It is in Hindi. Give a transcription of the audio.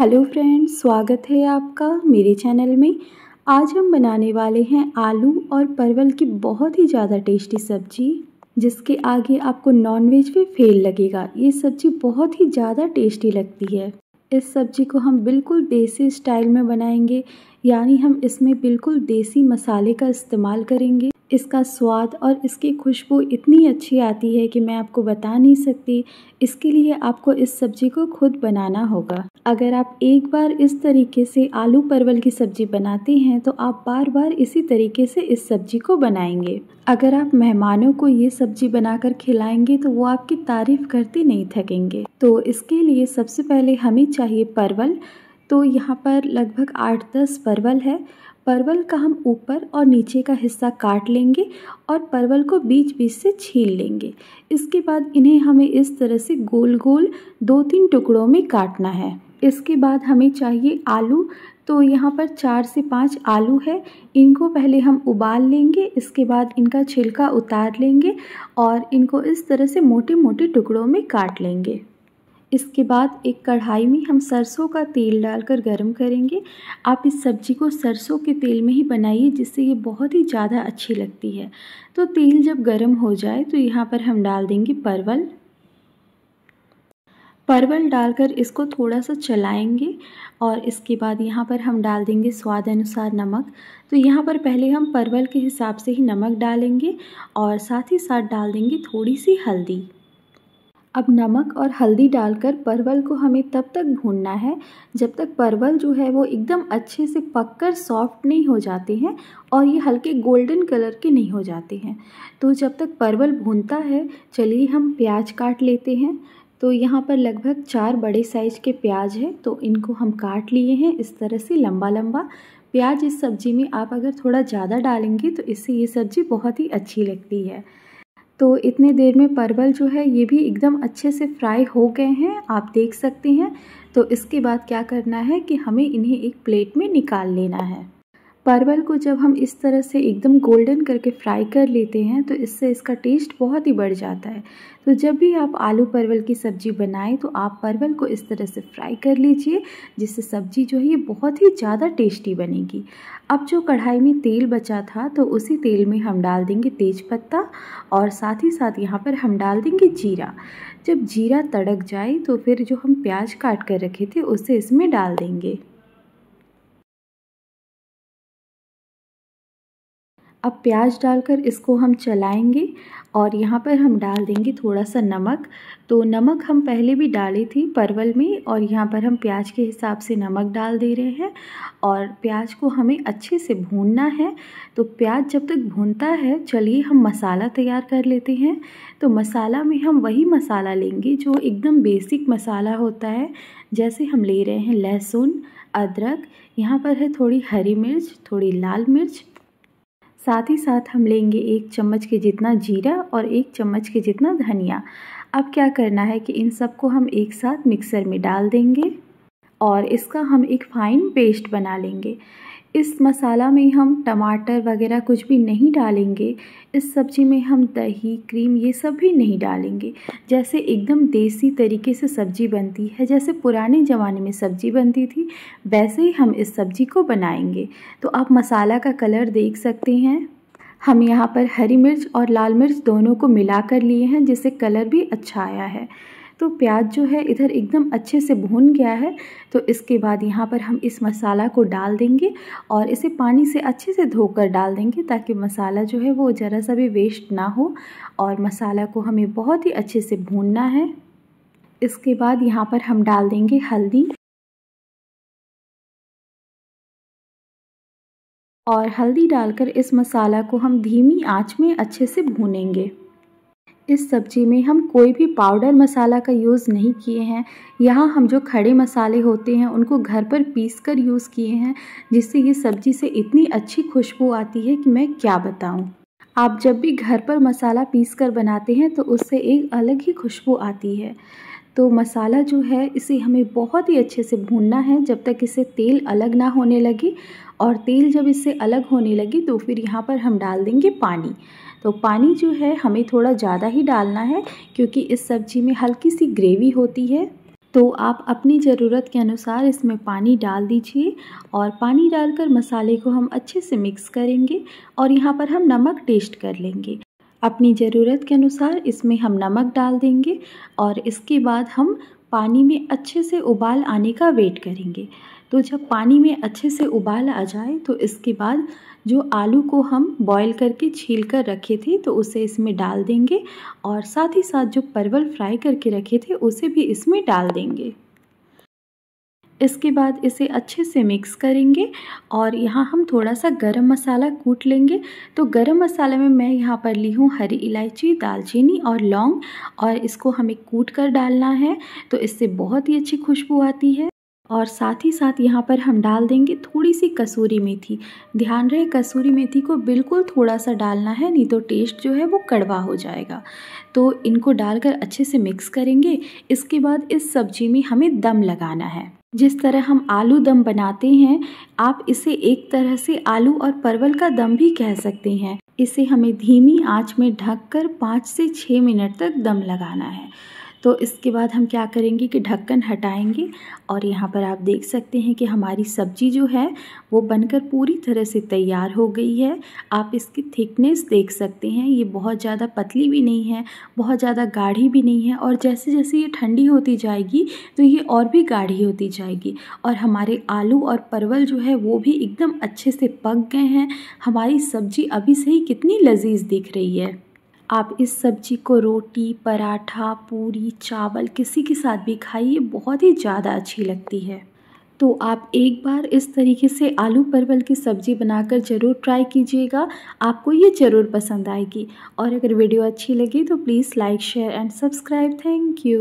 हेलो फ्रेंड्स स्वागत है आपका मेरे चैनल में आज हम बनाने वाले हैं आलू और परवल की बहुत ही ज़्यादा टेस्टी सब्जी जिसके आगे आपको नॉनवेज भी फेल लगेगा ये सब्जी बहुत ही ज़्यादा टेस्टी लगती है इस सब्जी को हम बिल्कुल देसी स्टाइल में बनाएंगे यानी हम इसमें बिल्कुल देसी मसाले का इस्तेमाल करेंगे इसका स्वाद और इसकी खुशबू इतनी अच्छी आती है कि मैं आपको बता नहीं सकती इसके लिए आपको इस सब्ज़ी को खुद बनाना होगा अगर आप एक बार इस तरीके से आलू परवल की सब्ज़ी बनाते हैं तो आप बार बार इसी तरीके से इस सब्ज़ी को बनाएंगे अगर आप मेहमानों को ये सब्ज़ी बनाकर खिलाएंगे तो वो आपकी तारीफ़ करते नहीं थकेंगे तो इसके लिए सबसे पहले हमें चाहिए परवल तो यहाँ पर लगभग आठ दस परवल है परवल का हम ऊपर और नीचे का हिस्सा काट लेंगे और परवल को बीच बीच से छील लेंगे इसके बाद इन्हें हमें इस तरह से गोल गोल दो तीन टुकड़ों में काटना है इसके बाद हमें चाहिए आलू तो यहाँ पर चार से पाँच आलू है इनको पहले हम उबाल लेंगे इसके बाद इनका छिलका उतार लेंगे और इनको इस तरह से मोटे मोटे टुकड़ों में काट लेंगे इसके बाद एक कढ़ाई में हम सरसों का तेल डालकर गर्म करेंगे आप इस सब्ज़ी को सरसों के तेल में ही बनाइए जिससे ये बहुत ही ज़्यादा अच्छी लगती है तो तेल जब गर्म हो जाए तो यहाँ पर हम डाल देंगे परवल परवल डालकर इसको थोड़ा सा चलाएंगे और इसके बाद यहाँ पर हम डाल देंगे स्वाद अनुसार नमक तो यहाँ पर पहले हम परवल के हिसाब से ही नमक डालेंगे और साथ ही साथ डाल देंगे थोड़ी सी हल्दी अब नमक और हल्दी डालकर परवल को हमें तब तक भूनना है जब तक परवल जो है वो एकदम अच्छे से पककर सॉफ्ट नहीं हो जाते हैं और ये हल्के गोल्डन कलर के नहीं हो जाते हैं तो जब तक परवल भूनता है चलिए हम प्याज काट लेते हैं तो यहाँ पर लगभग चार बड़े साइज़ के प्याज है तो इनको हम काट लिए हैं इस तरह से लंबा लंबा प्याज इस सब्ज़ी में आप अगर थोड़ा ज़्यादा डालेंगे तो इससे ये सब्ज़ी बहुत ही अच्छी लगती है तो इतने देर में परवल जो है ये भी एकदम अच्छे से फ्राई हो गए हैं आप देख सकते हैं तो इसके बाद क्या करना है कि हमें इन्हें एक प्लेट में निकाल लेना है परवल को जब हम इस तरह से एकदम गोल्डन करके फ्राई कर लेते हैं तो इससे इसका टेस्ट बहुत ही बढ़ जाता है तो जब भी आप आलू परवल की सब्ज़ी बनाएं तो आप परवल को इस तरह से फ्राई कर लीजिए जिससे सब्ज़ी जो है ये बहुत ही ज़्यादा टेस्टी बनेगी अब जो कढ़ाई में तेल बचा था तो उसी तेल में हम डाल देंगे तेज और साथ ही साथ यहाँ पर हम डाल देंगे जीरा जब जीरा तड़क जाए तो फिर जो हम प्याज काट कर रखे थे उसे इसमें डाल देंगे अब प्याज डालकर इसको हम चलाएंगे और यहाँ पर हम डाल देंगे थोड़ा सा नमक तो नमक हम पहले भी डाली थी परवल में और यहाँ पर हम प्याज के हिसाब से नमक डाल दे रहे हैं और प्याज को हमें अच्छे से भूनना है तो प्याज जब तक भूनता है चलिए हम मसाला तैयार कर लेते हैं तो मसाला में हम वही मसाला लेंगे जो एकदम बेसिक मसाला होता है जैसे हम ले रहे हैं लहसुन अदरक यहाँ पर है थोड़ी हरी मिर्च थोड़ी लाल मिर्च साथ ही साथ हम लेंगे एक चम्मच के जितना जीरा और एक चम्मच के जितना धनिया अब क्या करना है कि इन सबको हम एक साथ मिक्सर में डाल देंगे और इसका हम एक फ़ाइन पेस्ट बना लेंगे इस मसाला में हम टमाटर वगैरह कुछ भी नहीं डालेंगे इस सब्ज़ी में हम दही क्रीम ये सब भी नहीं डालेंगे जैसे एकदम देसी तरीके से सब्ज़ी बनती है जैसे पुराने ज़माने में सब्ज़ी बनती थी वैसे ही हम इस सब्ज़ी को बनाएंगे तो आप मसाला का कलर देख सकते हैं हम यहाँ पर हरी मिर्च और लाल मिर्च दोनों को मिला कर लिए हैं जिससे कलर भी अच्छा आया है तो प्याज जो है इधर एकदम अच्छे से भून गया है तो इसके बाद यहाँ पर हम इस मसाला को डाल देंगे और इसे पानी से अच्छे से धोकर डाल देंगे ताकि मसाला जो है वो ज़रा सा भी वेस्ट ना हो और मसाला को हमें बहुत ही अच्छे से भूनना है इसके बाद यहाँ पर हम डाल देंगे हल्दी और हल्दी डालकर इस मसाला को हम धीमी आंच में अच्छे से भूनेंगे इस सब्ज़ी में हम कोई भी पाउडर मसाला का यूज़ नहीं किए हैं यहाँ हम जो खड़े मसाले होते हैं उनको घर पर पीस कर यूज़ किए हैं जिससे ये सब्ज़ी से इतनी अच्छी खुशबू आती है कि मैं क्या बताऊँ आप जब भी घर पर मसाला पीस कर बनाते हैं तो उससे एक अलग ही खुशबू आती है तो मसाला जो है इसे हमें बहुत ही अच्छे से भूनना है जब तक इसे तेल अलग ना होने लगे और तेल जब इससे अलग होने लगे तो फिर यहाँ पर हम डाल देंगे पानी तो पानी जो है हमें थोड़ा ज़्यादा ही डालना है क्योंकि इस सब्ज़ी में हल्की सी ग्रेवी होती है तो आप अपनी ज़रूरत के अनुसार इसमें पानी डाल दीजिए और पानी डालकर मसाले को हम अच्छे से मिक्स करेंगे और यहाँ पर हम नमक टेस्ट कर लेंगे अपनी ज़रूरत के अनुसार इसमें हम नमक डाल देंगे और इसके बाद हम पानी में अच्छे से उबाल आने का वेट करेंगे तो जब पानी में अच्छे से उबाल आ जाए तो इसके बाद जो आलू को हम बॉईल करके छील कर रखे थे तो उसे इसमें डाल देंगे और साथ ही साथ जो परवल फ्राई करके रखे थे उसे भी इसमें डाल देंगे इसके बाद इसे अच्छे से मिक्स करेंगे और यहाँ हम थोड़ा सा गरम मसाला कूट लेंगे तो गरम मसाले में मैं यहाँ पर ली हूँ हरी इलायची दालचीनी और लौंग और इसको हमें कूट कर डालना है तो इससे बहुत ही अच्छी खुशबू आती है और साथ ही साथ यहाँ पर हम डाल देंगे थोड़ी सी कसूरी मेथी ध्यान रहे कसूरी मेथी को बिल्कुल थोड़ा सा डालना है नहीं तो टेस्ट जो है वो कड़वा हो जाएगा तो इनको डालकर अच्छे से मिक्स करेंगे इसके बाद इस सब्ज़ी में हमें दम लगाना है जिस तरह हम आलू दम बनाते हैं आप इसे एक तरह से आलू और परवल का दम भी कह सकते हैं इसे हमें धीमी आंच में ढककर पाँच से छः मिनट तक दम लगाना है तो इसके बाद हम क्या करेंगे कि ढक्कन हटाएंगे और यहाँ पर आप देख सकते हैं कि हमारी सब्जी जो है वो बनकर पूरी तरह से तैयार हो गई है आप इसकी थिकनेस देख सकते हैं ये बहुत ज़्यादा पतली भी नहीं है बहुत ज़्यादा गाढ़ी भी नहीं है और जैसे जैसे ये ठंडी होती जाएगी तो ये और भी गाढ़ी होती जाएगी और हमारे आलू और परवल जो है वो भी एकदम अच्छे से पक गए हैं हमारी सब्जी अभी से ही कितनी लजीज दिख रही है आप इस सब्जी को रोटी पराठा पूरी चावल किसी के साथ भी खाइए बहुत ही ज़्यादा अच्छी लगती है तो आप एक बार इस तरीके से आलू परवल की सब्ज़ी बनाकर ज़रूर ट्राई कीजिएगा आपको ये ज़रूर पसंद आएगी और अगर वीडियो अच्छी लगी तो please like share and subscribe thank you